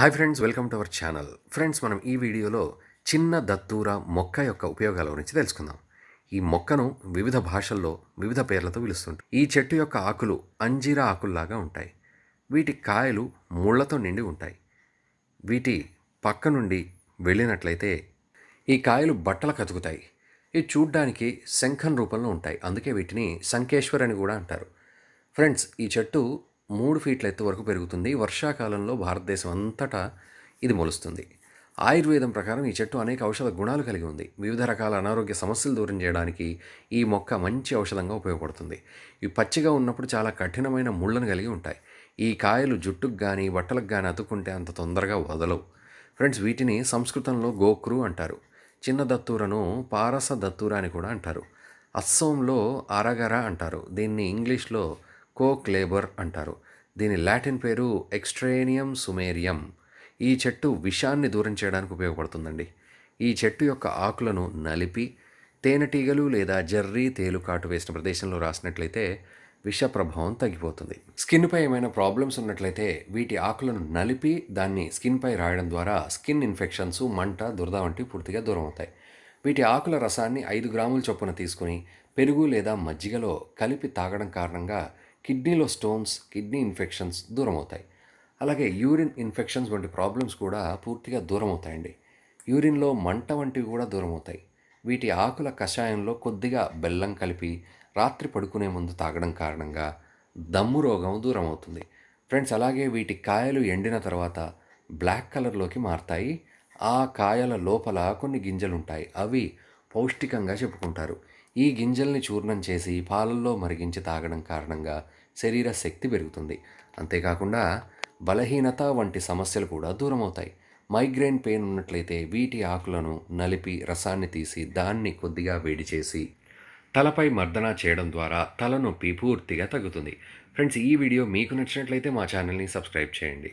hi friends welcome to our channel friends మనం ఈ వీడియోలో చిన్న దత్తూర మొక్క యొక్క ఉపయోగాల గురించి తెలుసుకుందాం ఈ మొక్కను వివిధ భాషల్లో వివిధ పేర్లతో పిలుస్తుంటారు ఈ చెట్టు యొక్క ఆకులు అంజీరా ఆకుల్లాగా ఉంటాయి వీటి కాయలు ముళ్లతో నిండి ఉంటాయి వీటి పక్క నుండి వెళ్ళినట్లయితే ఈ కాయలు బట్టలు కతుకుతాయి ఇవి చూడ్డానికి శంఖన్ రూపంలో ఉంటాయి అందుకే వీటిని శంఖేశ్వర్ అని కూడా అంటారు ఫ్రెండ్స్ ఈ చెట్టు మూడు ఫీట్ల ఎత్తు వరకు పెరుగుతుంది వర్షాకాలంలో భారతదేశం అంతటా ఇది మొలుస్తుంది ఆయుర్వేదం ప్రకారం ఈ చెట్టు అనేక ఔషధ గుణాలు కలిగి ఉంది వివిధ రకాల అనారోగ్య సమస్యలు దూరం చేయడానికి ఈ మొక్క మంచి ఔషధంగా ఉపయోగపడుతుంది ఇవి పచ్చిగా ఉన్నప్పుడు చాలా కఠినమైన ముళ్ళను కలిగి ఉంటాయి ఈ కాయలు జుట్టుకు కానీ బట్టలకు కానీ అతుక్కుంటే అంత తొందరగా వదలవు ఫ్రెండ్స్ వీటిని సంస్కృతంలో గోక్రు అంటారు చిన్న దత్తూరను పారస దత్తూర అని కూడా అంటారు అస్సోంలో అరగర అంటారు దీన్ని ఇంగ్లీష్లో లేబర్ అంటారు దీని లాటిన్ పేరు ఎక్స్ట్రేనియం సుమేరియం ఈ చెట్టు విషాన్ని దూరం చేయడానికి ఉపయోగపడుతుందండి ఈ చెట్టు యొక్క ఆకులను నలిపి తేనెటీగలు లేదా జర్రీ తేలుకాటు వేసిన ప్రదేశంలో రాసినట్లయితే విష ప్రభావం తగ్గిపోతుంది స్కిన్పై ఏమైనా ప్రాబ్లమ్స్ ఉన్నట్లయితే వీటి ఆకులను నలిపి దాన్ని స్కిన్పై రాయడం ద్వారా స్కిన్ ఇన్ఫెక్షన్స్ మంట దురద వంటివి పూర్తిగా దూరం అవుతాయి వీటి ఆకుల రసాన్ని ఐదు గ్రాముల చొప్పున తీసుకుని పెరుగు లేదా మజ్జిగలో కలిపి తాగడం కారణంగా కిడ్నీలో స్టోన్స్ కిడ్నీ ఇన్ఫెక్షన్స్ దూరం అవుతాయి అలాగే యూరిన్ ఇన్ఫెక్షన్స్ వంటి ప్రాబ్లమ్స్ కూడా పూర్తిగా దూరం అవుతాయండి యూరిన్లో మంట వంటివి కూడా దూరం అవుతాయి వీటి ఆకుల కషాయంలో కొద్దిగా బెల్లం కలిపి రాత్రి పడుకునే ముందు తాగడం కారణంగా దమ్ము రోగం దూరం అవుతుంది ఫ్రెండ్స్ అలాగే వీటి కాయలు ఎండిన తర్వాత బ్లాక్ కలర్లోకి మారుతాయి ఆ కాయల లోపల కొన్ని గింజలు ఉంటాయి అవి పౌష్టికంగా చెప్పుకుంటారు ఈ గింజల్ని చూర్ణం చేసి పాలల్లో మరిగించి తాగడం కారణంగా శరీర శక్తి పెరుగుతుంది అంతేకాకుండా బలహీనత వంటి సమస్యలు కూడా దూరం అవుతాయి మైగ్రేన్ పెయిన్ ఉన్నట్లయితే వీటి ఆకులను నలిపి రసాన్ని తీసి దాన్ని కొద్దిగా వేడి చేసి తలపై మర్దన చేయడం ద్వారా తలనొప్పి పూర్తిగా తగ్గుతుంది ఫ్రెండ్స్ ఈ వీడియో మీకు నచ్చినట్లయితే మా ఛానల్ని సబ్స్క్రైబ్ చేయండి